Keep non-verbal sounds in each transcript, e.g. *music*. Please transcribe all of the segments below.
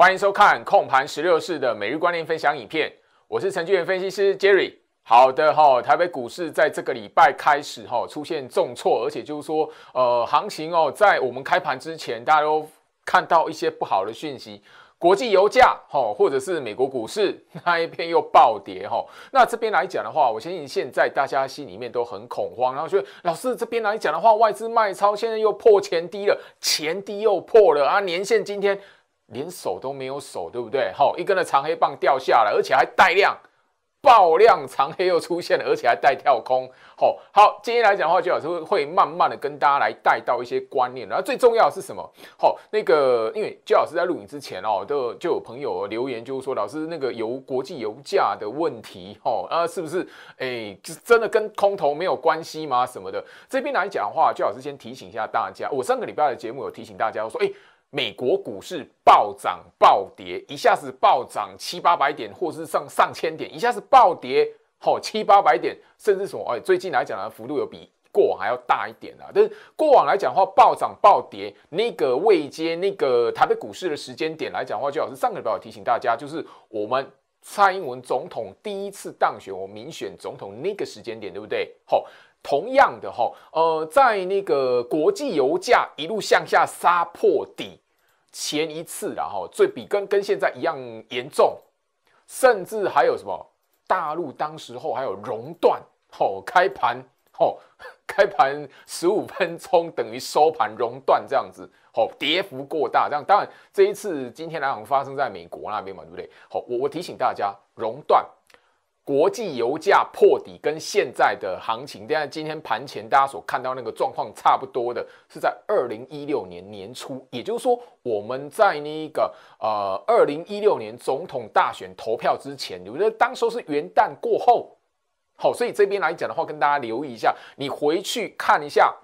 欢迎收看控盘十六式的每日观念分享影片，我是程序员分析师 Jerry。好的哈，台北股市在这个礼拜开始哈出现重挫，而且就是说呃行情哦，在我们开盘之前，大家都看到一些不好的讯息，国际油价吼，或者是美国股市 *laughs* 那一边又暴跌吼。那这边来讲的话，我相信现在大家心里面都很恐慌，然后得老师这边来讲的话，外资卖超现在又破前低了，前低又破了啊，年限今天。连手都没有手，对不对？好，一根的长黑棒掉下来，而且还带量，爆量，长黑又出现了，而且还带跳空。好，好，今天来讲话，就老师会慢慢的跟大家来带到一些观念。然后最重要的是什么？好，那个，因为就老师在录影之前哦，都就有朋友留言就是说，老师那个油国际油价的问题，哦，啊，是不是？哎，真的跟空头没有关系吗？什么的？这边来讲的话，就老师先提醒一下大家，我上个礼拜的节目有提醒大家说，哎。美国股市暴涨暴跌，一下子暴涨七八百点，或是上上千点，一下子暴跌，好，七八百点，甚至什么？哎，最近来讲呢，幅度有比过往还要大一点啊。但是过往来讲的话，暴涨暴跌那个未接那个台北股市的时间点来讲话，最好是上个礼拜提醒大家，就是我们蔡英文总统第一次当选，我民选总统那个时间点，对不对？好。同样的哈，呃，在那个国际油价一路向下杀破底前一次，然后最比跟跟现在一样严重，甚至还有什么大陆当时候还有熔断，哦，开盘，哦，*laughs* 开盘十五分钟等于收盘熔断这样子，哦，跌幅过大这样，当然这一次今天来讲发生在美国那边嘛，对不对？好，我我提醒大家熔断。国际油价破底跟现在的行情，跟今天盘前大家所看到那个状况差不多的，是在二零一六年年初，也就是说我们在那个呃二零一六年总统大选投票之前，我觉得当时候是元旦过后，好，所以这边来讲的话，跟大家留意一下，你回去看一下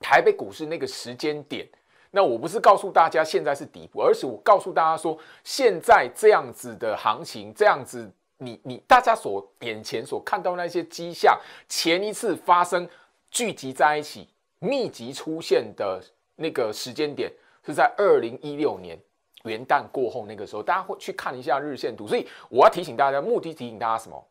台北股市那个时间点。那我不是告诉大家现在是底部，而是我告诉大家说，现在这样子的行情，这样子。你你大家所眼前所看到那些迹象，前一次发生聚集在一起密集出现的那个时间点是在二零一六年元旦过后那个时候，大家会去看一下日线图。所以我要提醒大家，目的提醒大家什么？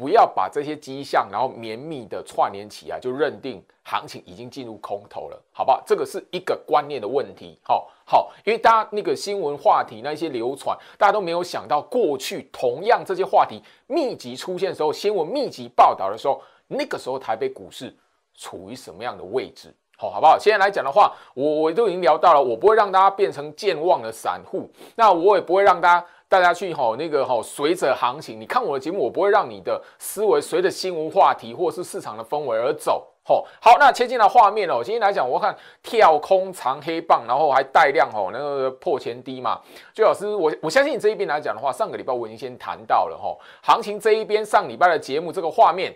不要把这些迹象，然后绵密的串联起来，就认定行情已经进入空头了，好不好？这个是一个观念的问题。好好，因为大家那个新闻话题那一些流传，大家都没有想到过去同样这些话题密集出现的时候，新闻密集报道的时候，那个时候台北股市处于什么样的位置？好，好不好？现在来讲的话，我我都已经聊到了，我不会让大家变成健忘的散户，那我也不会让大家。大家去吼那个吼随着行情，你看我的节目，我不会让你的思维随着新闻话题或是市场的氛围而走。吼，好，那切进来画面哦。今天来讲，我看跳空长黑棒，然后还带量哦，那个破前低嘛。周老师，我我相信这一边来讲的话，上个礼拜我已经先谈到了哈，行情这一边上礼拜的节目这个画面，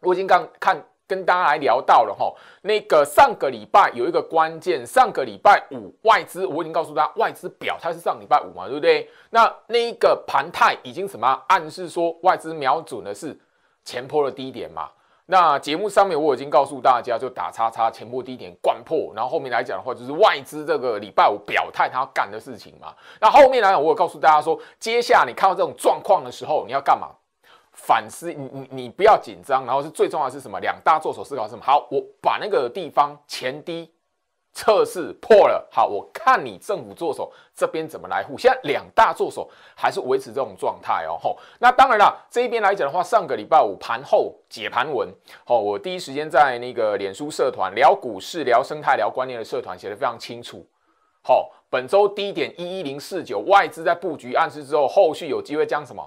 我已经刚看。跟大家来聊到了哈，那个上个礼拜有一个关键，上个礼拜五外资我已经告诉大家，外资表态是上礼拜五嘛，对不对？那那一个盘态已经什么暗示说外资瞄准的是前坡的低点嘛？那节目上面我已经告诉大家，就打叉叉前坡低点灌破，然后后面来讲的话就是外资这个礼拜五表态他要干的事情嘛。那后面呢，我告诉大家说，接下来你看到这种状况的时候，你要干嘛？反思，你你你不要紧张，然后是最重要的是什么？两大做手思考是什么？好，我把那个地方前低测试破了，好，我看你政府做手这边怎么来护。现在两大做手还是维持这种状态哦。那当然了，这一边来讲的话，上个礼拜五盘后解盘文，好，我第一时间在那个脸书社团聊股市、聊生态、聊观念的社团写的非常清楚。好，本周低点一一零四九，外资在布局暗示之后，后续有机会将什么？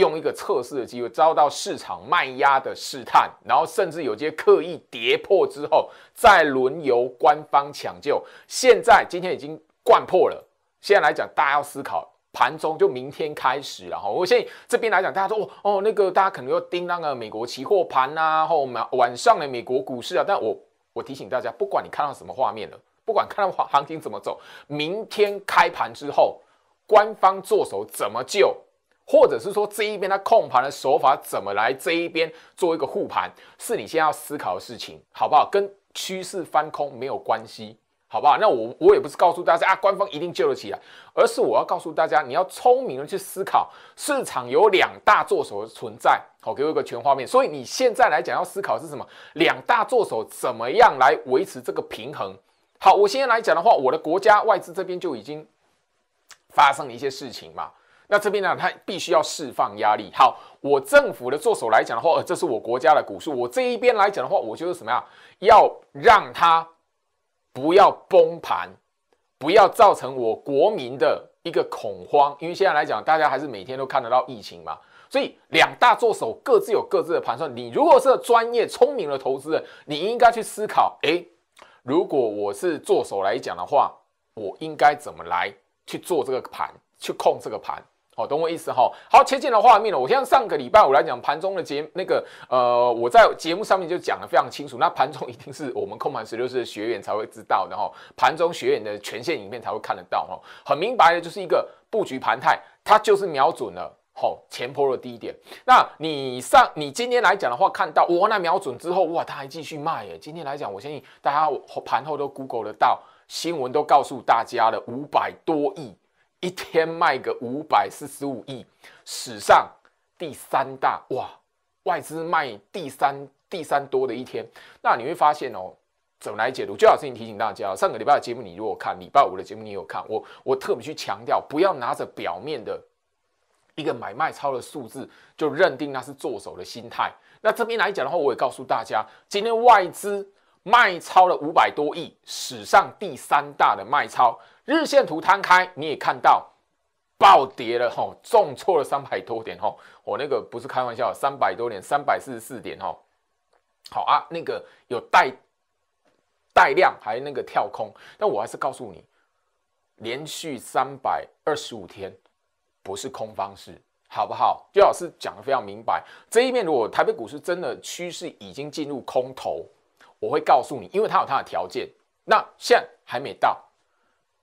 用一个测试的机会遭到市场卖压的试探，然后甚至有些刻意跌破之后再轮由官方抢救。现在今天已经灌破了。现在来讲，大家要思考盘中就明天开始了哈。我现在这边来讲，大家说哦哦那个大家可能要盯那个美国期货盘呐，后后晚上的美国股市啊。但我我提醒大家，不管你看到什么画面了，不管看到行情怎么走，明天开盘之后官方做手怎么救？或者是说这一边它控盘的手法怎么来？这一边做一个护盘，是你现在要思考的事情，好不好？跟趋势翻空没有关系，好不好？那我我也不是告诉大家啊，官方一定救得起来，而是我要告诉大家，你要聪明的去思考，市场有两大作手的存在。好，给我一个全画面。所以你现在来讲要思考是什么？两大作手怎么样来维持这个平衡？好，我现在来讲的话，我的国家外资这边就已经发生了一些事情嘛。那这边呢，他必须要释放压力。好，我政府的做手来讲的话，呃，这是我国家的股市，我这一边来讲的话，我就是什么呀？要让它不要崩盘，不要造成我国民的一个恐慌。因为现在来讲，大家还是每天都看得到疫情嘛，所以两大做手各自有各自的盘算。你如果是专业聪明的投资人，你应该去思考，诶，如果我是做手来讲的话，我应该怎么来去做这个盘，去控这个盘。好，懂我意思哈。好，切进的画面了。我像上个礼拜，我来讲盘中的节那个呃，我在节目上面就讲的非常清楚。那盘中一定是我们空盘十六式学员才会知道，然后盘中学员的权限影片才会看得到哈。很明白的，就是一个布局盘态，它就是瞄准了好前坡的低点。那你上你今天来讲的话，看到哇，那瞄准之后哇，它还继续卖耶。今天来讲，我相信大家盘后都 google 得到，新闻都告诉大家了，五百多亿。一天卖个五百四十五亿，史上第三大哇！外资卖第三第三多的一天，那你会发现哦，怎么来解读？就好像你提醒大家，上个礼拜的节目你如果看，礼拜五的节目你有看，我我特别去强调，不要拿着表面的一个买卖超的数字就认定那是做手的心态。那这边来讲的话，我也告诉大家，今天外资卖超了五百多亿，史上第三大的卖超。日线图摊开，你也看到暴跌了吼，重挫了三百多点吼。我那个不是开玩笑，三百多点，三百四十四点吼。好啊，那个有带带量，还那个跳空。但我还是告诉你，连续三百二十五天不是空方式。好不好？最好是讲的非常明白。这一面如果台北股市真的趋势已经进入空头，我会告诉你，因为它有它的条件。那现在还没到。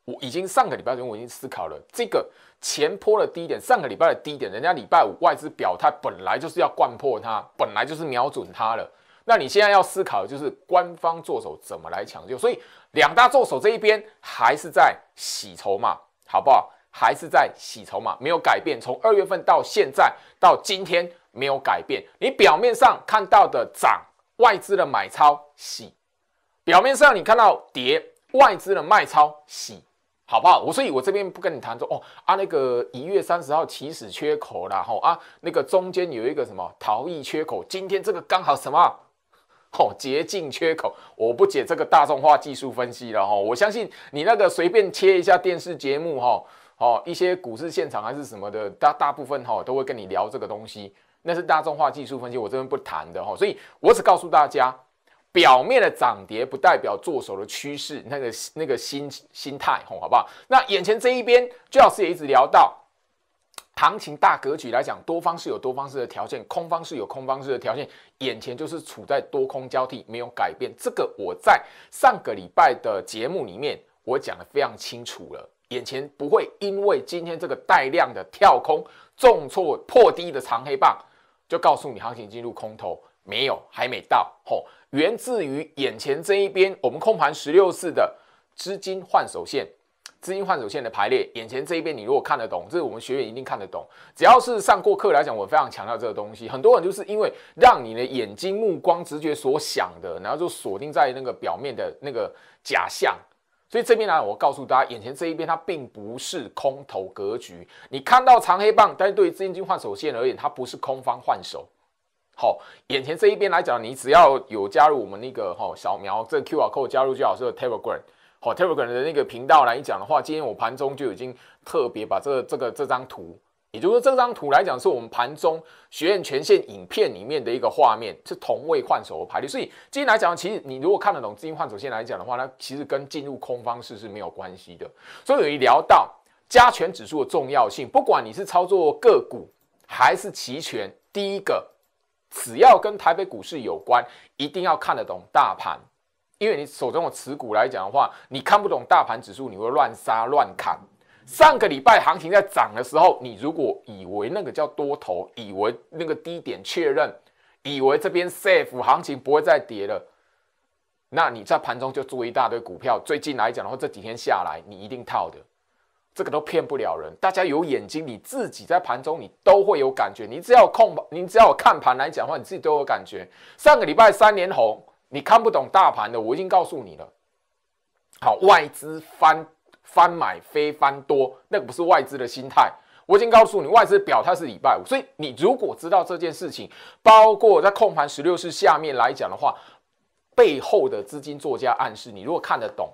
我已经上个礼拜中我已经思考了这个前坡的低点，上个礼拜的低点，人家礼拜五外资表态本来就是要灌破它，本来就是瞄准它了。那你现在要思考的就是官方做手怎么来抢救。所以两大作手这一边还是在洗筹码，好不好？还是在洗筹码，没有改变。从二月份到现在到今天没有改变。你表面上看到的涨，外资的买超洗；表面上你看到跌，外资的卖超洗。好不好？我所以，我这边不跟你谈说哦啊，那个一月三十号起始缺口然后啊，那个中间有一个什么逃逸缺口，今天这个刚好什么哦，捷径缺口，我不解这个大众化技术分析了哈。我相信你那个随便切一下电视节目哈哦，一些股市现场还是什么的，大大部分哈都会跟你聊这个东西，那是大众化技术分析，我这边不谈的哈。所以我只告诉大家。表面的涨跌不代表做手的趋势，那个那个心心态吼，好不好？那眼前这一边，朱老师也一直聊到，行情大格局来讲，多方是有多方式的条件，空方是有空方式的条件，眼前就是处在多空交替，没有改变。这个我在上个礼拜的节目里面，我讲的非常清楚了。眼前不会因为今天这个带量的跳空重挫破低的长黑棒，就告诉你行情进入空头，没有，还没到吼。源自于眼前这一边，我们空盘十六次的资金换手线，资金换手线的排列，眼前这一边你如果看得懂，这是我们学员一定看得懂。只要是上过课来讲，我非常强调这个东西。很多人就是因为让你的眼睛、目光、直觉所想的，然后就锁定在那个表面的那个假象。所以这边呢，我告诉大家，眼前这一边它并不是空头格局。你看到长黑棒，但是对于资金换手线而言，它不是空方换手。好，眼前这一边来讲，你只要有加入我们那个哈扫描这个 QR code 加入就好，这个 Telegram 好 Telegram 的那个频道来讲的话，今天我盘中就已经特别把这这个这张图，也就是说这张图来讲是我们盘中学院全限影片里面的一个画面，是同位换手的排列。所以今天来讲，其实你如果看得懂资金换手线来讲的话那其实跟进入空方式是没有关系的。所以有一聊到加权指数的重要性，不管你是操作个股还是期权，第一个。只要跟台北股市有关，一定要看得懂大盘，因为你手中的持股来讲的话，你看不懂大盘指数，你会乱杀乱砍。上个礼拜行情在涨的时候，你如果以为那个叫多头，以为那个低点确认，以为这边 s a f e 行情不会再跌了，那你在盘中就做一大堆股票。最近来讲，然后这几天下来，你一定套的。这个都骗不了人，大家有眼睛，你自己在盘中你都会有感觉。你只要控你只要看盘来讲的话，你自己都有感觉。上个礼拜三连红，你看不懂大盘的，我已经告诉你了。好，外资翻翻买非翻多，那个不是外资的心态，我已经告诉你，外资表态是礼拜五，所以你如果知道这件事情，包括在控盘十六式下面来讲的话，背后的资金作家暗示，你如果看得懂。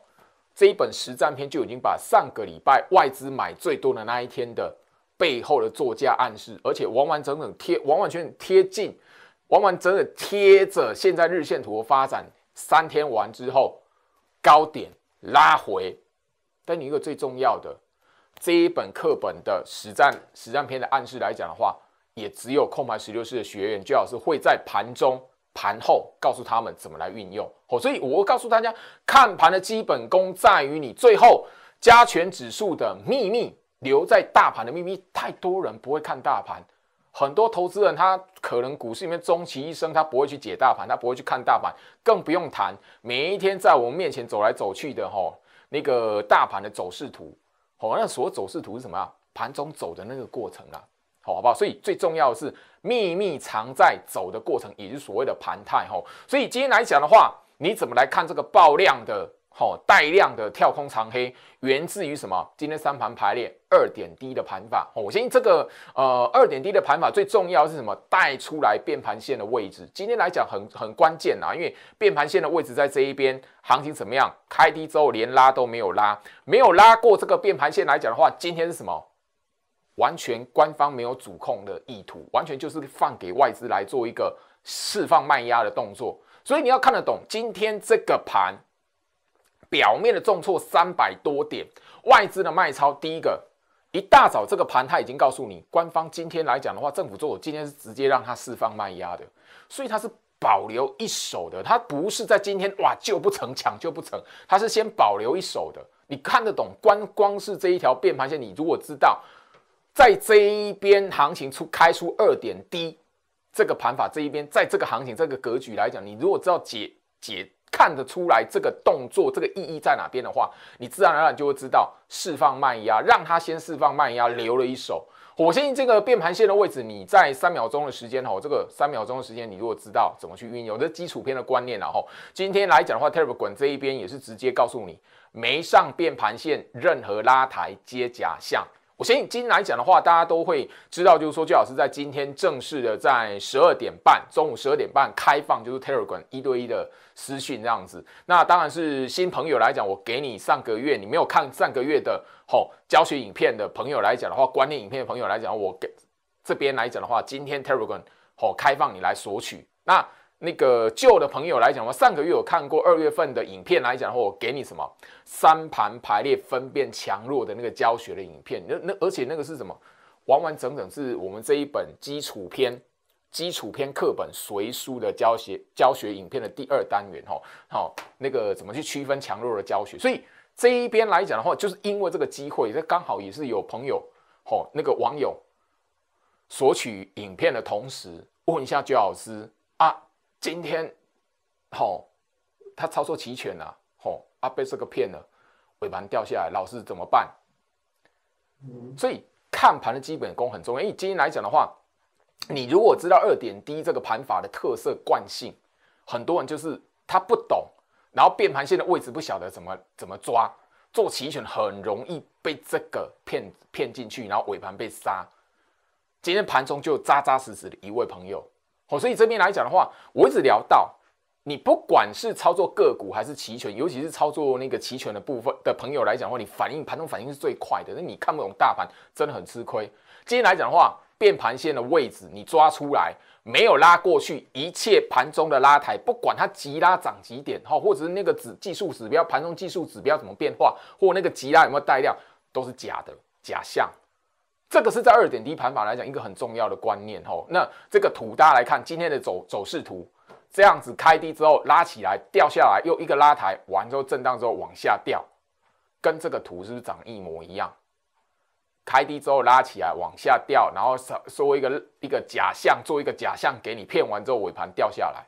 这一本实战篇就已经把上个礼拜外资买最多的那一天的背后的作价暗示，而且完完整整贴完完全贴近、完完整整贴着现在日线图的发展，三天完之后高点拉回。但你一个最重要的，这一本课本的实战实战篇的暗示来讲的话，也只有空白十六式的学员最好是会在盘中。盘后告诉他们怎么来运用哦，所以我告诉大家，看盘的基本功在于你最后加权指数的秘密，留在大盘的秘密，太多人不会看大盘，很多投资人他可能股市里面终其一生他不会去解大盘，他不会去看大盘，更不用谈每一天在我们面前走来走去的吼，那个大盘的走势图，哦，那所走势图是什么啊？盘中走的那个过程啊。好，好不好？所以最重要的是秘密藏在走的过程，也就是所谓的盘态吼。所以今天来讲的话，你怎么来看这个爆量的、吼带量的跳空长黑，源自于什么？今天三盘排列二点低的盘法。我相信这个呃二点低的盘法最重要是什么？带出来变盘线的位置。今天来讲很很关键啊，因为变盘线的位置在这一边，行情怎么样？开低之后连拉都没有拉，没有拉过这个变盘线来讲的话，今天是什么？完全官方没有主控的意图，完全就是放给外资来做一个释放卖压的动作。所以你要看得懂今天这个盘，表面的重挫三百多点，外资的卖超。第一个一大早这个盘，他已经告诉你，官方今天来讲的话，政府做今天是直接让它释放卖压的，所以它是保留一手的，它不是在今天哇救不成抢救不成，它是先保留一手的。你看得懂光光是这一条变盘线，你如果知道。在这一边行情出开出二点低，这个盘法这一边，在这个行情这个格局来讲，你如果知道解解看得出来这个动作这个意义在哪边的话，你自然而然就会知道释放慢压，让它先释放慢压，留了一手。我相信这个变盘线的位置，你在三秒钟的时间吼，这个三秒钟的时间，你如果知道怎么去运用这基础篇的观念，然后今天来讲的话 t e r r i b l 这一边也是直接告诉你，没上变盘线，任何拉抬皆假象。首先，今来讲的话，大家都会知道，就是说，最好是在今天正式的在十二点半，中午十二点半开放，就是 Telegram 一对一的私讯这样子。那当然是新朋友来讲，我给你上个月你没有看上个月的吼教学影片的朋友来讲的话，观念影片的朋友来讲，我给这边来讲的话，今天 Telegram 开放你来索取。那那个旧的朋友来讲的话，上个月有看过二月份的影片来讲的话，我给你什么三盘排列分辨强弱的那个教学的影片，那那而且那个是什么完完整整是我们这一本基础篇基础篇课本随书的教学教学影片的第二单元吼好那个怎么去区分强弱的教学，所以这一边来讲的话，就是因为这个机会，这刚好也是有朋友吼那个网友索取影片的同时问一下朱老师啊。今天，吼，他操作齐全了吼啊被这个骗了，尾盘掉下来，老师怎么办？所以看盘的基本功很重要。因为今天来讲的话，你如果知道二点低这个盘法的特色惯性，很多人就是他不懂，然后变盘线的位置不晓得怎么怎么抓，做齐全很容易被这个骗骗进去，然后尾盘被杀。今天盘中就扎扎实实的一位朋友。哦，所以这边来讲的话，我一直聊到，你不管是操作个股还是期权，尤其是操作那个期权的部分的朋友来讲的话，你反应盘中反应是最快的。那你看不懂大盘，真的很吃亏。今天来讲的话，变盘线的位置你抓出来，没有拉过去，一切盘中的拉抬，不管它急拉涨几点哈，或者是那个指技术指标盘中技术指标怎么变化，或那个急拉有没有带量，都是假的假象。这个是在二点低盘法来讲一个很重要的观念吼，那这个图大家来看今天的走走势图，这样子开低之后拉起来，掉下来又一个拉抬，完之后震荡之后往下掉，跟这个图是不是长一模一样？开低之后拉起来往下掉，然后说说一个一个假象，做一个假象给你骗完之后尾盘掉下来，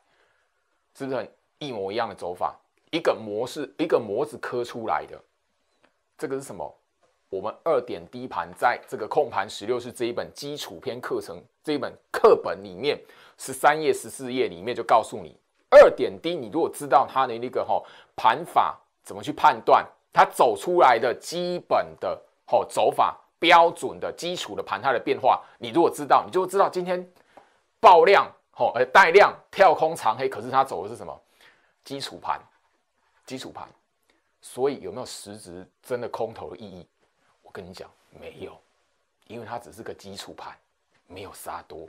是不是很一模一样的走法？一个模式，一个模子刻出来的，这个是什么？我们二点低盘，在这个控盘十六式这一本基础篇课程这一本课本里面，十三页、十四页里面就告诉你，二点低，你如果知道它的那个吼盘法怎么去判断，它走出来的基本的吼走法标准的基础的盘态的变化，你如果知道，你就知道今天爆量吼而带量跳空长黑，可是它走的是什么？基础盘，基础盘。所以有没有实质真的空头的意义？跟你讲，没有，因为它只是个基础盘，没有杀多。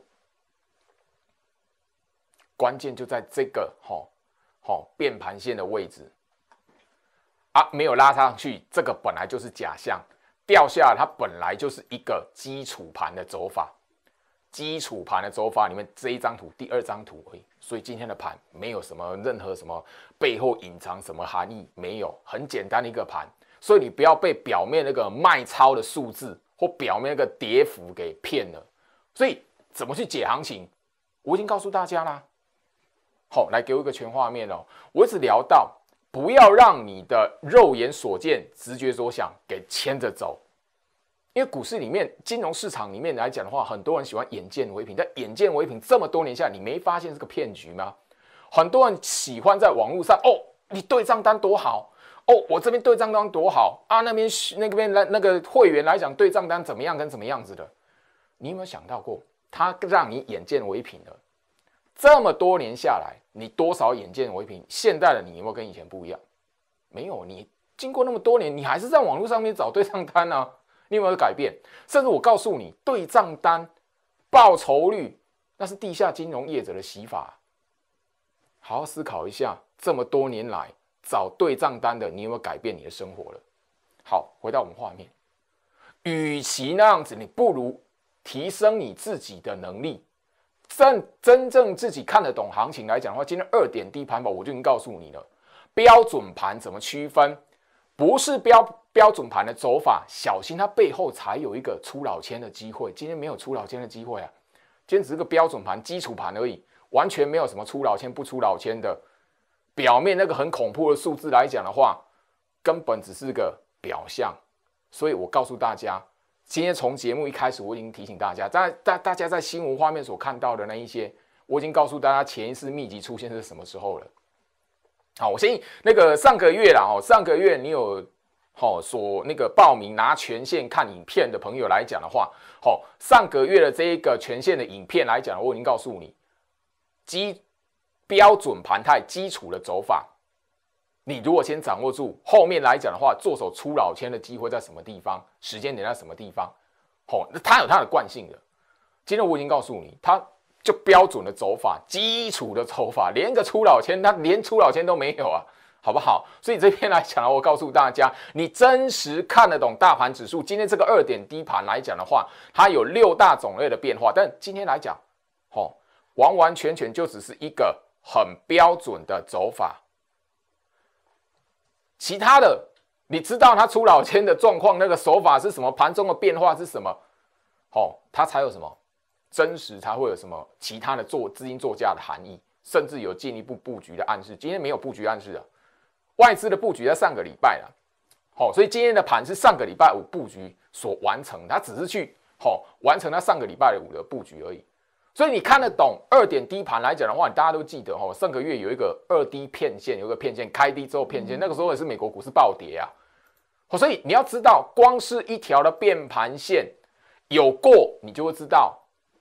关键就在这个，哦哦、变盘线的位置啊，没有拉上去，这个本来就是假象，掉下它本来就是一个基础盘的走法，基础盘的走法。你们这一张图，第二张图，所以今天的盘没有什么任何什么背后隐藏什么含义，没有，很简单的一个盘。所以你不要被表面那个卖超的数字或表面那个跌幅给骗了。所以怎么去解行情，我已经告诉大家啦。好，来给我一个全画面哦。我一直聊到不要让你的肉眼所见、直觉所想给牵着走。因为股市里面、金融市场里面来讲的话，很多人喜欢眼见为凭。但眼见为凭这么多年下你没发现是个骗局吗？很多人喜欢在网络上哦，你对账单多好。哦，我这边对账单多好啊！那边、那边来那个会员来讲，对账单怎么样跟怎么样子的？你有没有想到过，他让你眼见为凭的？这么多年下来，你多少眼见为凭？现在的你有没有跟以前不一样？没有，你经过那么多年，你还是在网络上面找对账单呢？你有没有改变？甚至我告诉你，对账单报酬率那是地下金融业者的洗法。好好思考一下，这么多年来。找对账单的，你有没有改变你的生活了？好，回到我们画面，与其那样子，你不如提升你自己的能力。真真正自己看得懂行情来讲的话，今天二点低盘吧，我就已经告诉你了。标准盘怎么区分？不是标标准盘的走法，小心它背后才有一个出老千的机会。今天没有出老千的机会啊，今天只是个标准盘、基础盘而已，完全没有什么出老千、不出老千的。表面那个很恐怖的数字来讲的话，根本只是个表象。所以我告诉大家，今天从节目一开始我已经提醒大家，在大大家在新闻画面所看到的那一些，我已经告诉大家前一次秘籍出现是什么时候了。好，我先那个上个月了哦，上个月你有好所那个报名拿权限看影片的朋友来讲的话，好上个月的这一个权限的影片来讲，我已经告诉你基。标准盘态基础的走法，你如果先掌握住，后面来讲的话，做手出老千的机会在什么地方？时间点在什么地方？哦，那它有它的惯性的。今天我已经告诉你，它就标准的走法，基础的走法，连个出老千，它连出老千都没有啊，好不好？所以这边来讲啊，我告诉大家，你真实看得懂大盘指数。今天这个二点低盘来讲的话，它有六大种类的变化，但今天来讲，哦，完完全全就只是一个。很标准的走法，其他的你知道他出老千的状况，那个手法是什么，盘中的变化是什么？好，它才有什么真实，才会有什么其他的做资金作价的含义，甚至有进一步布局的暗示。今天没有布局暗示的，外资的布局在上个礼拜了，好，所以今天的盘是上个礼拜五布局所完成，他只是去好完成他上个礼拜五的布局而已。所以你看得懂二点低盘来讲的话，你大家都记得哦，上个月有一个二低片线，有个片线开低之后片线，那个时候也是美国股市暴跌啊。所以你要知道，光是一条的变盘线，有过你就会知道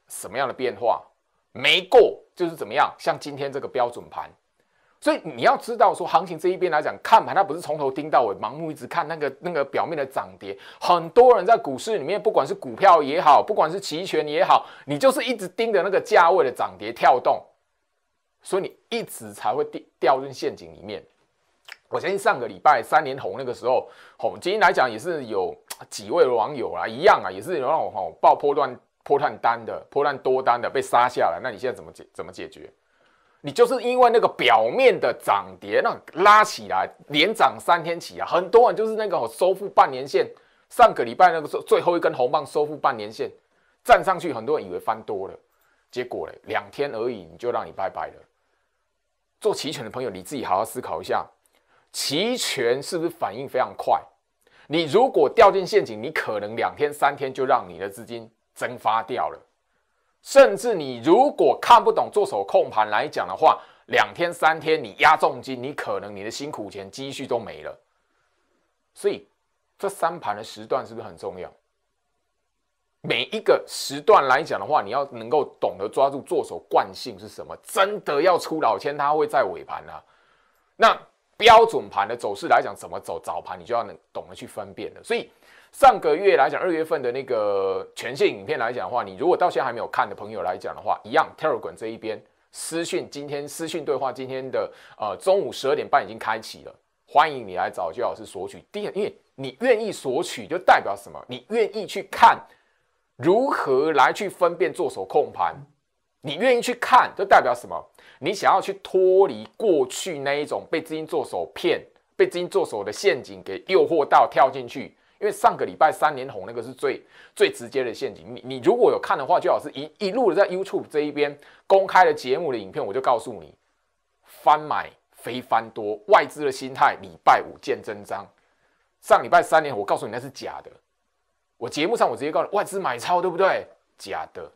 什么样的变化，没过就是怎么样。像今天这个标准盘。所以你要知道，说行情这一边来讲，看盘它不是从头盯到尾，盲目一直看那个那个表面的涨跌。很多人在股市里面，不管是股票也好，不管是期权也好，你就是一直盯着那个价位的涨跌跳动，所以你一直才会掉掉进陷阱里面。我相信上个礼拜三连红那个时候，红今天来讲也是有几位网友啊，一样啊，也是有让我吼爆破断破断单的、破断多单的被杀下来。那你现在怎么解怎么解决？你就是因为那个表面的涨跌，那拉起来连涨三天起啊，很多人就是那个收复半年线，上个礼拜那个最后一根红棒收复半年线，站上去很多人以为翻多了，结果嘞两天而已，你就让你拜拜了。做期权的朋友，你自己好好思考一下，期权是不是反应非常快？你如果掉进陷阱，你可能两天三天就让你的资金蒸发掉了。甚至你如果看不懂做手控盘来讲的话，两天三天你压重金，你可能你的辛苦钱积蓄都没了。所以这三盘的时段是不是很重要？每一个时段来讲的话，你要能够懂得抓住做手惯性是什么，真的要出老千，它会在尾盘啊。那标准盘的走势来讲怎么走，早盘你就要能懂得去分辨了。所以。上个月来讲，二月份的那个全线影片来讲的话，你如果到现在还没有看的朋友来讲的话，一样，Terrible 这一边私讯，今天私讯对话，今天的呃中午十二点半已经开启了，欢迎你来找焦老师索取。第一，因为你愿意索取，就代表什么？你愿意去看如何来去分辨做手控盘，你愿意去看，就代表什么？你想要去脱离过去那一种被资金做手骗、被资金做手的陷阱给诱惑到跳进去。因为上个礼拜三连红那个是最最直接的陷阱。你你如果有看的话，最好是一一路在 YouTube 这一边公开的节目的影片，我就告诉你，翻买非翻多，外资的心态礼拜五见真章。上礼拜三连我告诉你那是假的，我节目上我直接告诉你外资买超对不对？假的，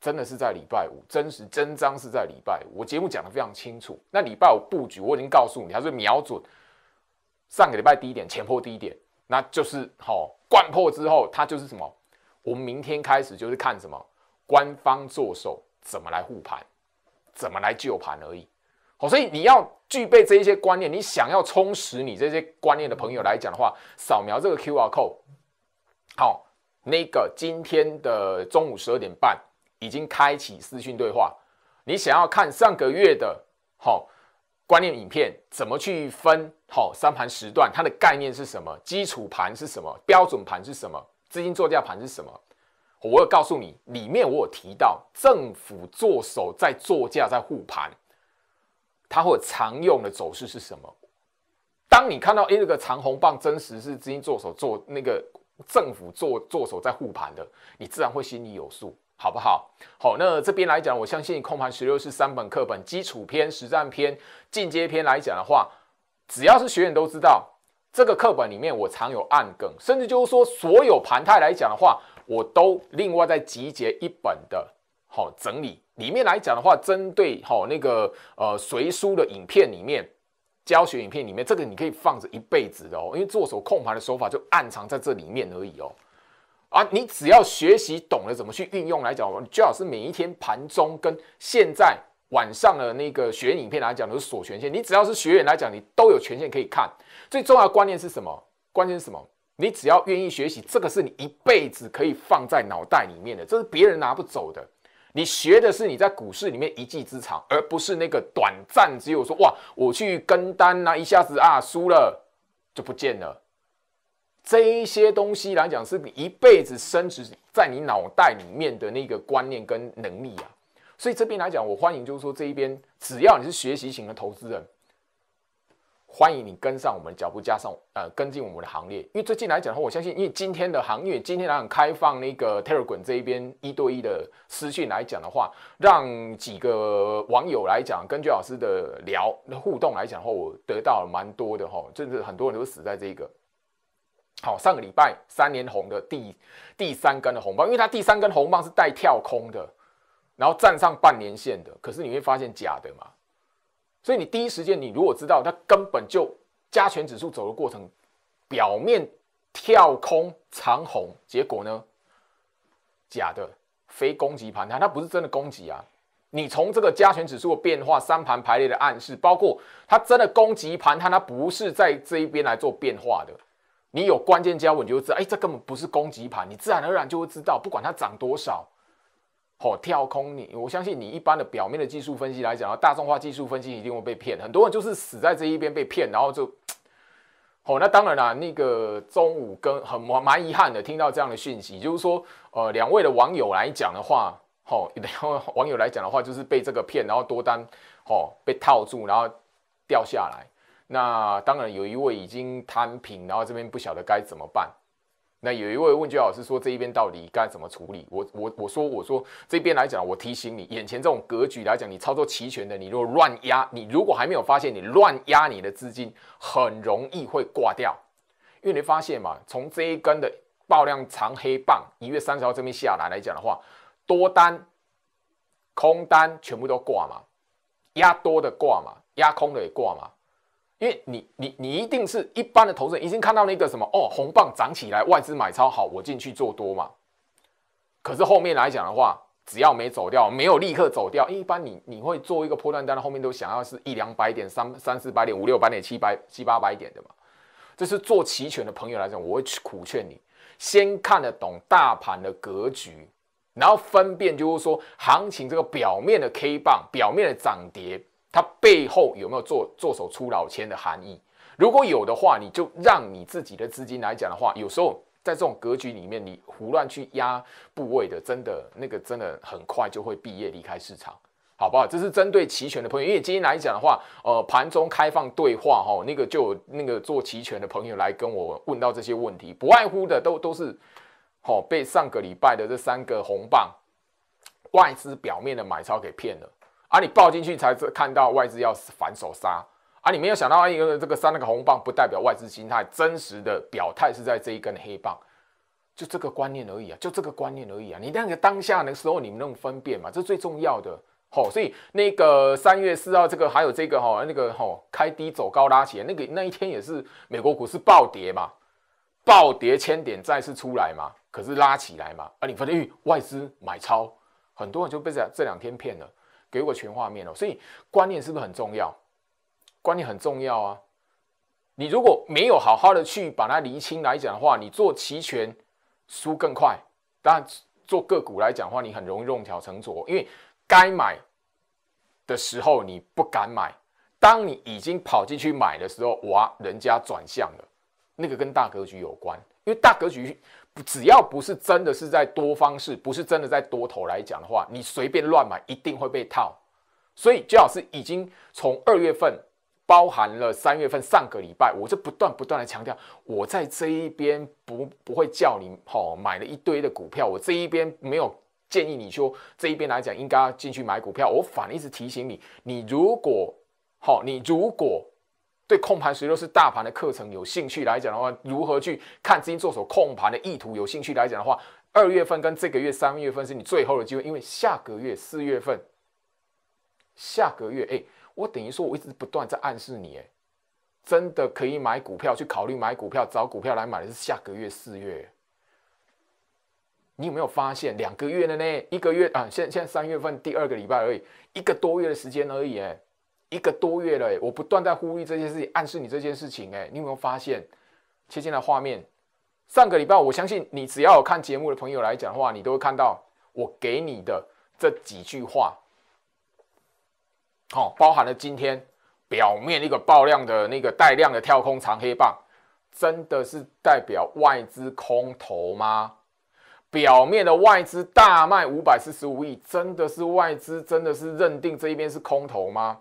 真的是在礼拜五真实真章是在礼拜五。我节目讲的非常清楚。那礼拜五布局我已经告诉你，它是瞄准上个礼拜低点前破低点。那就是好，惯破之后，它就是什么？我们明天开始就是看什么？官方做手怎么来护盘，怎么来救盘而已。好，所以你要具备这一些观念，你想要充实你这些观念的朋友来讲的话，扫描这个 Q R code。好，那个今天的中午十二点半已经开启私讯对话，你想要看上个月的，好。观念影片怎么去分？好，三盘时段它的概念是什么？基础盘是什么？标准盘是什么？资金作价盘是什么？我有告诉你，里面我有提到，政府做手在作价在护盘，它会常用的走势是什么？当你看到哎，这个长红棒真实是资金做手做那个政府做做手在护盘的，你自然会心里有数。好不好？好，那这边来讲，我相信控盘十六是三本课本：基础篇、实战篇、进阶篇。来讲的话，只要是学员都知道，这个课本里面我常有暗梗，甚至就是说，所有盘态来讲的话，我都另外再集结一本的，好整理里面来讲的话，针对好那个呃随书的影片里面教学影片里面，这个你可以放着一辈子哦，因为做手控盘的手法就暗藏在这里面而已哦。啊，你只要学习懂了怎么去运用来讲，你最好是每一天盘中跟现在晚上的那个学影片来讲都是锁权限。你只要是学员来讲，你都有权限可以看。最重要的观念是什么？关键是什么？你只要愿意学习，这个是你一辈子可以放在脑袋里面的，这是别人拿不走的。你学的是你在股市里面一技之长，而不是那个短暂只有说哇，我去跟单啊，一下子啊输了就不见了。这些东西来讲，是一辈子升值在你脑袋里面的那个观念跟能力啊。所以这边来讲，我欢迎就是说这一边，只要你是学习型的投资人，欢迎你跟上我们的脚步，加上呃跟进我们的行列。因为最近来讲的话，我相信因为今天的行业，今天来讲开放那个 Telegram 这一边一对一的私讯来讲的话，让几个网友来讲跟周老师的聊互动来讲的话，我得到了蛮多的哈，甚至很多人都死在这个。好，上个礼拜三连红的第第三根的红棒，因为它第三根红棒是带跳空的，然后站上半年线的，可是你会发现假的嘛。所以你第一时间，你如果知道它根本就加权指数走的过程，表面跳空长红，结果呢，假的，非攻击盘它，它不是真的攻击啊。你从这个加权指数的变化、三盘排列的暗示，包括它真的攻击盘它，它不是在这一边来做变化的。你有关键交你就会知道，哎，这根本不是攻击盘，你自然而然就会知道，不管它涨多少，哦，跳空，你我相信你一般的表面的技术分析来讲啊，大众化技术分析一定会被骗，很多人就是死在这一边被骗，然后就，哦，*tsk* 那当然了，那个中午跟很蛮遗憾的听到这样的讯息，就是说，呃，两位的网友来讲的话，哦，网友来讲的话就是被这个骗，然后多单，哦，被套住，然后掉下来。那当然，有一位已经摊平，然后这边不晓得该怎么办。那有一位问卷老师说：“这一边到底该怎么处理？”我我我说我说这边来讲，我提醒你，眼前这种格局来讲，你操作齐全的，你如果乱压，你如果还没有发现，你乱压你的资金很容易会挂掉。因为你发现嘛，从这一根的爆量长黑棒一月三十号这边下来来讲的话，多单、空单全部都挂嘛，压多的挂嘛，压空的也挂嘛。因为你你你一定是一般的投资人，已经看到那个什么哦红棒涨起来，外资买超好，我进去做多嘛。可是后面来讲的话，只要没走掉，没有立刻走掉，一般你你会做一个破断单，后面都想要是一两百点、三三四百点、五六百点、七百七八百点的嘛。这是做期权的朋友来讲，我会苦劝你，先看得懂大盘的格局，然后分辨就是说行情这个表面的 K 棒、表面的涨跌。它背后有没有做做手出老千的含义？如果有的话，你就让你自己的资金来讲的话，有时候在这种格局里面，你胡乱去压部位的，真的那个真的很快就会毕业离开市场，好不好？这是针对期权的朋友，因为今天来讲的话，呃，盘中开放对话哈，那个就那个做期权的朋友来跟我问到这些问题，不外乎的都都是好被上个礼拜的这三个红棒外资表面的买超给骗了。啊！你抱进去才是看到外资要反手杀啊！你没有想到啊，因为这个三那个红棒不代表外资心态真实的表态，是在这一根黑棒，就这个观念而已啊，就这个观念而已啊！你那个当下的时候，你们能分辨嘛？这是最重要的。好，所以那个三月四号这个还有这个哈，那个哦、开低走高拉起来，那个那一天也是美国股市暴跌嘛，暴跌千点再次出来嘛，可是拉起来嘛，而你发现外资买超，很多人就被这这两天骗了。给我全画面了，所以观念是不是很重要？观念很重要啊！你如果没有好好的去把它厘清来讲的话，你做期权输更快。但做个股来讲的话，你很容易弄巧成拙，因为该买的时候你不敢买，当你已经跑进去买的时候，哇，人家转向了，那个跟大格局有关，因为大格局。只要不是真的是在多方式，不是真的在多头来讲的话，你随便乱买一定会被套。所以，最好是已经从二月份包含了三月份上个礼拜，我就不断不断的强调，我在这一边不不会叫你哈买了一堆的股票，我这一边没有建议你说这一边来讲应该要进去买股票，我反而一直提醒你，你如果好，你如果对控盘谁都是大盘的课程有兴趣来讲的话，如何去看资金做手控盘的意图？有兴趣来讲的话，二月份跟这个月三月份是你最后的机会，因为下个月四月份，下个月哎，我等于说我一直不断在暗示你哎，真的可以买股票去考虑买股票找股票来买的是下个月四月，你有没有发现两个月了呢？一个月啊，现现在三月份第二个礼拜而已，一个多月的时间而已哎。一个多月了，我不断在呼吁这件事情，暗示你这件事情，哎，你有没有发现切进的画面？上个礼拜，我相信你只要有看节目的朋友来讲的话，你都会看到我给你的这几句话。好，包含了今天表面一个爆量的那个带量的跳空长黑棒，真的是代表外资空头吗？表面的外资大卖五百四十五亿，真的是外资真的是认定这一边是空头吗？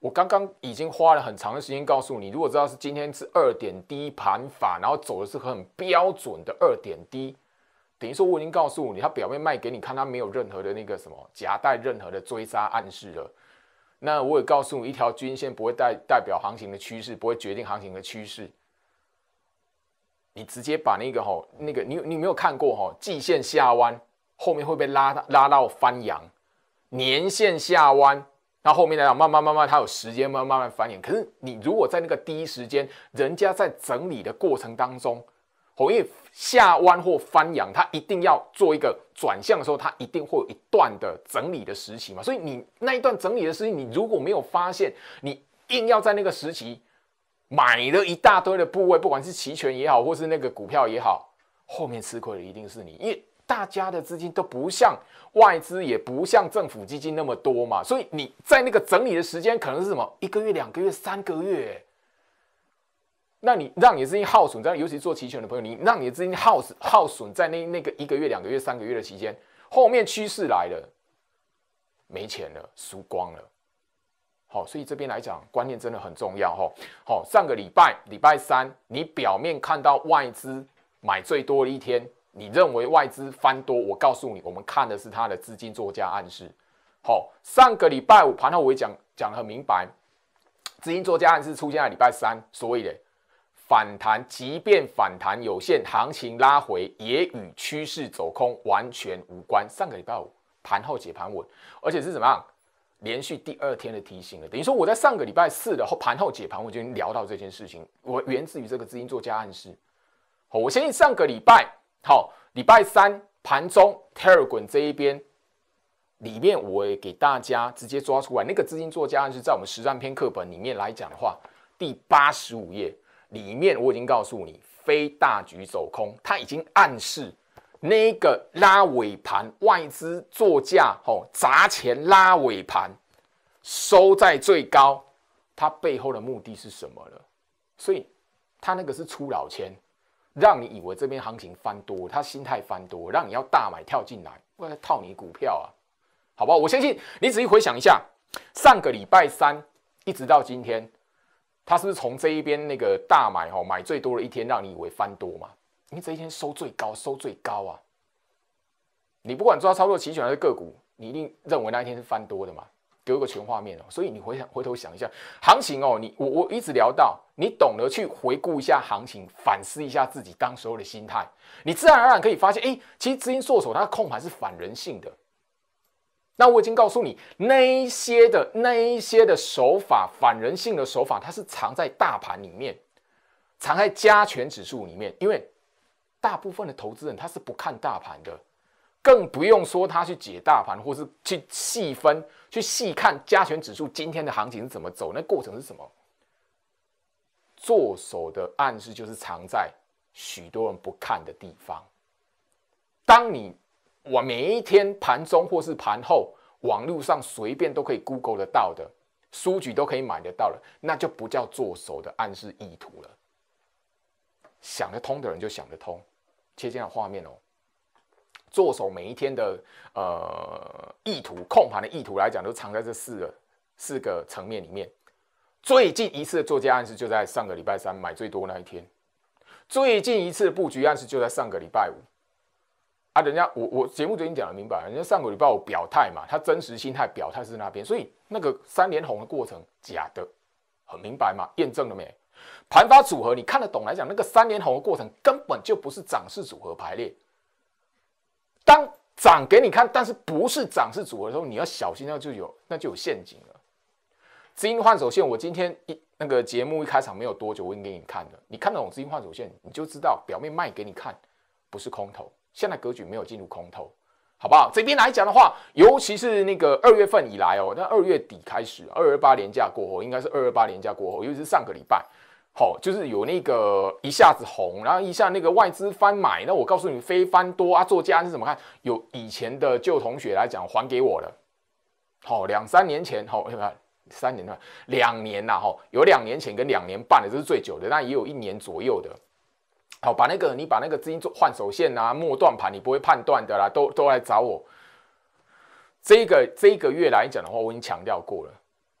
我刚刚已经花了很长的时间告诉你，如果知道是今天是二点低盘法，然后走的是很标准的二点低，等于说我已经告诉你，它表面卖给你看，它没有任何的那个什么夹带任何的追杀暗示了。那我也告诉你，一条均线不会代代表行情的趋势，不会决定行情的趋势。你直接把那个吼，那个你你没有看过吼，季线下弯后面会被拉拉到翻阳，年线下弯？那后面再慢慢慢慢，它有时间慢慢慢慢翻衍。可是你如果在那个第一时间，人家在整理的过程当中，红叶下弯或翻扬，它一定要做一个转向的时候，它一定会有一段的整理的时期嘛。所以你那一段整理的时期，你如果没有发现，你硬要在那个时期买了一大堆的部位，不管是期权也好，或是那个股票也好，后面吃亏的一定是你。大家的资金都不像外资，也不像政府基金那么多嘛，所以你在那个整理的时间，可能是什么一个月、两个月、三个月，那你让你资金耗损，在尤其做期权的朋友，你让你资金耗损耗损在那那个一个月、两个月、三个月的期间，后面趋势来了，没钱了，输光了。好，所以这边来讲，观念真的很重要哈。好，上个礼拜礼拜三，你表面看到外资买最多的一天。你认为外资翻多？我告诉你，我们看的是它的资金做价暗示。好，上个礼拜五盘后我也讲讲很明白，资金作价暗示出现在礼拜三，所以的反弹，即便反弹有限，行情拉回也与趋势走空完全无关。上个礼拜五盘后解盘，我而且是怎么样连续第二天的提醒了，等于说我在上个礼拜四的盘后解盘，我就已聊到这件事情，我源自于这个资金做价暗示。好，我相信上个礼拜。好，礼拜三盘中 t e r r i 这一边里面，我也给大家直接抓出来。那个资金做家，是在我们实战篇课本里面来讲的话，第八十五页里面我已经告诉你，非大局走空，他已经暗示那个拉尾盘外资作价哦砸钱拉尾盘收在最高，它背后的目的是什么了？所以它那个是出老千。让你以为这边行情翻多，他心态翻多，让你要大买跳进来，为了套你股票啊，好好？我相信你仔细回想一下，上个礼拜三一直到今天，他是不是从这一边那个大买哈，买最多的一天，让你以为翻多嘛？因为这一天收最高，收最高啊！你不管抓操作期权还是个股，你一定认为那一天是翻多的嘛？给个全画面哦，所以你回想回头想一下行情哦，你我我一直聊到，你懂得去回顾一下行情，反思一下自己当时候的心态，你自然而然可以发现，哎，其实资金做手它的控盘是反人性的。那我已经告诉你，那一些的那一些的手法，反人性的手法，它是藏在大盘里面，藏在加权指数里面，因为大部分的投资人他是不看大盘的。更不用说他去解大盘，或是去细分、去细看加权指数今天的行情是怎么走，那过程是什么？做手的暗示就是藏在许多人不看的地方。当你我每一天盘中或是盘后，网络上随便都可以 Google 得到的数据都可以买得到的，那就不叫做手的暗示意图了。想得通的人就想得通，切近了画面哦。做手每一天的呃意图控盘的意图来讲，都藏在这四个四个层面里面。最近一次的做家暗示就在上个礼拜三买最多那一天，最近一次布局暗示就在上个礼拜五。啊，人家我我节目已经讲的明白，人家上个礼拜五表态嘛，他真实心态表态是那边，所以那个三连红的过程假的，很明白嘛，验证了没？盘发组合你看得懂来讲，那个三连红的过程根本就不是涨势组合排列。当涨给你看，但是不是涨是合的时候，你要小心，那就有那就有陷阱了。资金换手线，我今天一那个节目一开场没有多久，我已经给你看了。你看那种资金换手线，你就知道表面卖给你看不是空头，现在格局没有进入空头，好不好？这边来讲的话，尤其是那个二月份以来哦，那二月底开始，二二八年假过后，应该是二二八年假过后，尤其是上个礼拜。好，就是有那个一下子红，然后一下那个外资翻买，那我告诉你非翻多啊，作家是怎么看？有以前的旧同学来讲，还给我了。好，两三年前，好，什三年了？两年呐，哈，有两年前跟两年半的，这是最久的，但也有一年左右的。好，把那个你把那个资金做换手线啊，末段盘你不会判断的啦，都都来找我。这个这个月来讲的话，我已经强调过了。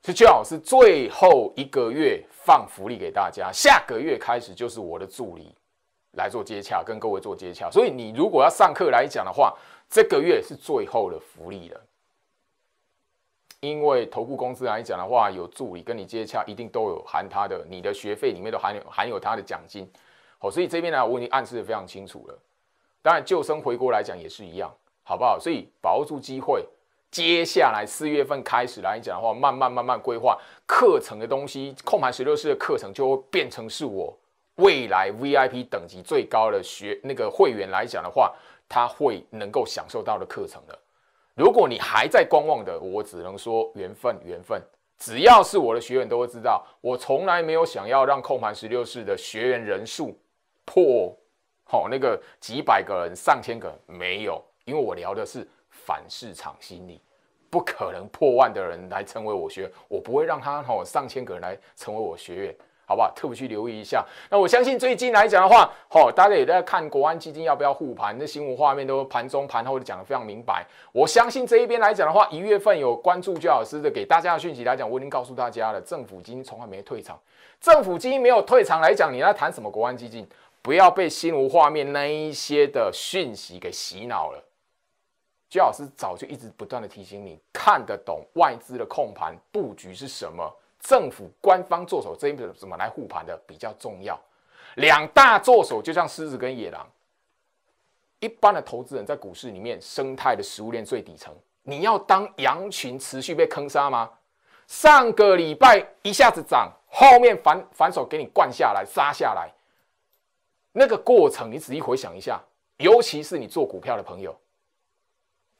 是最好是最后一个月放福利给大家，下个月开始就是我的助理来做接洽，跟各位做接洽。所以你如果要上课来讲的话，这个月是最后的福利了。因为投顾公司来讲的话，有助理跟你接洽，一定都有含他的，你的学费里面都含有含有他的奖金。好，所以这边呢，我已经暗示的非常清楚了。当然，救生回国来讲也是一样，好不好？所以把握住机会。接下来四月份开始来讲的话，慢慢慢慢规划课程的东西，控盘十六式的课程就会变成是我未来 VIP 等级最高的学那个会员来讲的话，他会能够享受到的课程的。如果你还在观望的，我只能说缘分，缘分。只要是我的学员都会知道，我从来没有想要让控盘十六式的学员人数破好那个几百个人、上千个没有，因为我聊的是。反市场心理，不可能破万的人来成为我学员，我不会让他吼上千个人来成为我学员，好不好？特别去留意一下。那我相信最近来讲的话，吼大家也在看国安基金要不要护盘，那新闻画面都盘中盘后都讲得非常明白。我相信这一边来讲的话，一月份有关注姜老师的给大家的讯息来讲，我已经告诉大家了，政府基金从来没退场，政府基金没有退场来讲，你要谈什么国安基金？不要被新闻画面那一些的讯息给洗脑了。周老师早就一直不断的提醒你，看得懂外资的控盘布局是什么，政府官方做手这一部怎么来护盘的比较重要。两大做手就像狮子跟野狼，一般的投资人在股市里面生态的食物链最底层，你要当羊群持续被坑杀吗？上个礼拜一下子涨，后面反反手给你灌下来杀下来，那个过程你仔细回想一下，尤其是你做股票的朋友。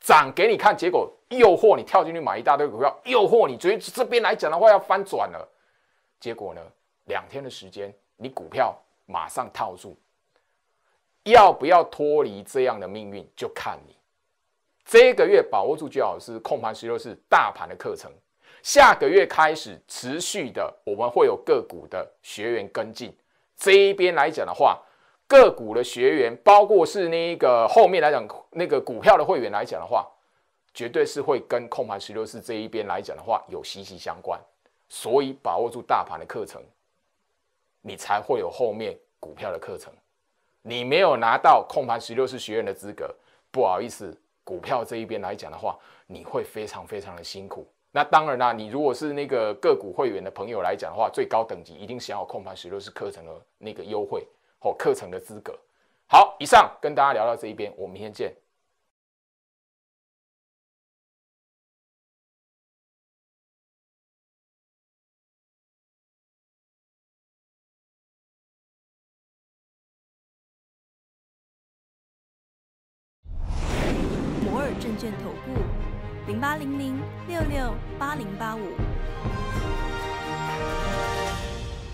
涨给你看，结果诱惑你跳进去买一大堆股票，诱惑你觉得这边来讲的话要翻转了，结果呢，两天的时间你股票马上套住，要不要脱离这样的命运就看你这个月把握住，最好是控盘十六式大盘的课程，下个月开始持续的我们会有个股的学员跟进，这一边来讲的话。个股的学员，包括是那个后面来讲那个股票的会员来讲的话，绝对是会跟控盘十六式这一边来讲的话有息息相关。所以把握住大盘的课程，你才会有后面股票的课程。你没有拿到控盘十六式学员的资格，不好意思，股票这一边来讲的话，你会非常非常的辛苦。那当然啊，你如果是那个个股会员的朋友来讲的话，最高等级一定想有控盘十六式课程的那个优惠。哦，课程的资格。好，以上跟大家聊到这一边，我们明天见。摩尔证券投顾，零八零零六六八零八五。